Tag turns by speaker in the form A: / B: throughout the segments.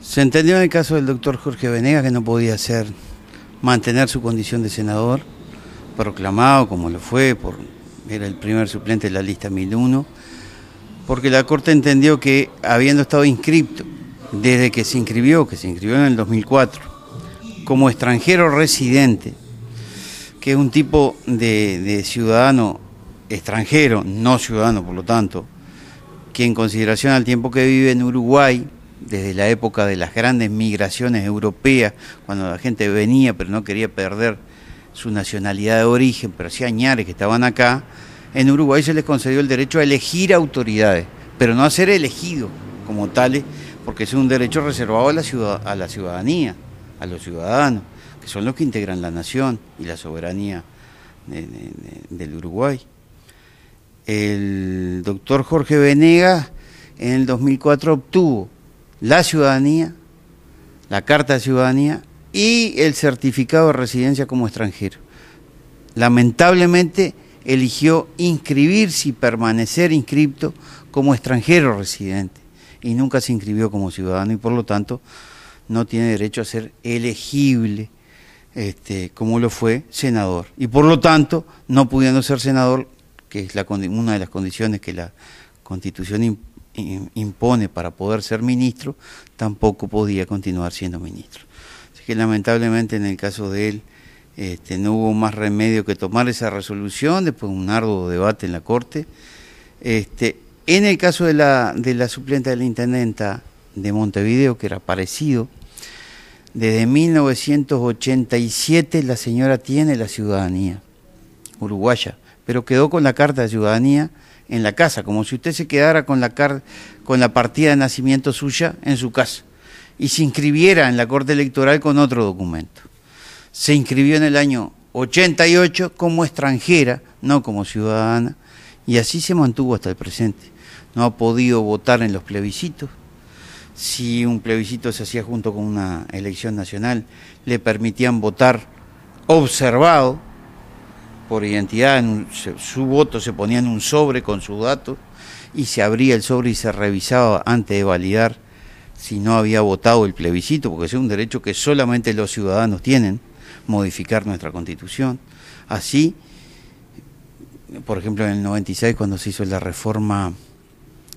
A: Se entendió en el caso del doctor Jorge Venegas que no podía ser mantener su condición de senador, proclamado como lo fue, por, era el primer suplente de la lista 1001, porque la Corte entendió que habiendo estado inscripto desde que se inscribió, que se inscribió en el 2004, como extranjero residente, que es un tipo de, de ciudadano extranjero, no ciudadano por lo tanto, que en consideración al tiempo que vive en Uruguay, desde la época de las grandes migraciones europeas, cuando la gente venía pero no quería perder su nacionalidad de origen, pero sí añares que estaban acá, en Uruguay se les concedió el derecho a elegir autoridades, pero no a ser elegidos como tales, porque es un derecho reservado a la, ciudadanía, a los ciudadanos, que son los que integran la nación y la soberanía del Uruguay. El doctor Jorge Venegas en el 2004 obtuvo la ciudadanía, la carta de ciudadanía y el certificado de residencia como extranjero. Lamentablemente eligió inscribirse y permanecer inscripto como extranjero residente y nunca se inscribió como ciudadano y por lo tanto no tiene derecho a ser elegible este, como lo fue senador. Y por lo tanto, no pudiendo ser senador, que es una de las condiciones que la Constitución impone para poder ser ministro, tampoco podía continuar siendo ministro. Así que lamentablemente en el caso de él este, no hubo más remedio que tomar esa resolución después de un arduo debate en la Corte. Este, en el caso de la, de la suplente de la intendenta de Montevideo, que era parecido, desde 1987 la señora tiene la ciudadanía uruguaya, pero quedó con la carta de ciudadanía en la casa, como si usted se quedara con la, con la partida de nacimiento suya en su casa y se inscribiera en la Corte Electoral con otro documento. Se inscribió en el año 88 como extranjera, no como ciudadana, y así se mantuvo hasta el presente. No ha podido votar en los plebiscitos. Si un plebiscito se hacía junto con una elección nacional, le permitían votar observado, por identidad, en su voto se ponía en un sobre con sus datos y se abría el sobre y se revisaba antes de validar si no había votado el plebiscito, porque es un derecho que solamente los ciudadanos tienen, modificar nuestra constitución. Así, por ejemplo, en el 96 cuando se hizo la reforma,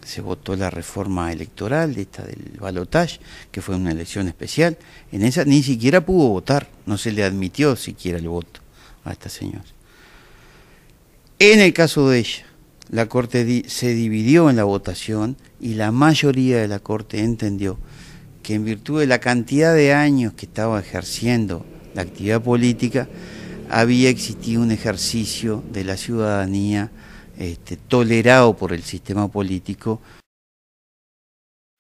A: se votó la reforma electoral, esta del balotage, que fue una elección especial, en esa ni siquiera pudo votar, no se le admitió siquiera el voto a esta señora. En el caso de ella, la Corte se dividió en la votación y la mayoría de la Corte entendió que en virtud de la cantidad de años que estaba ejerciendo la actividad política, había existido un ejercicio de la ciudadanía este, tolerado por el sistema político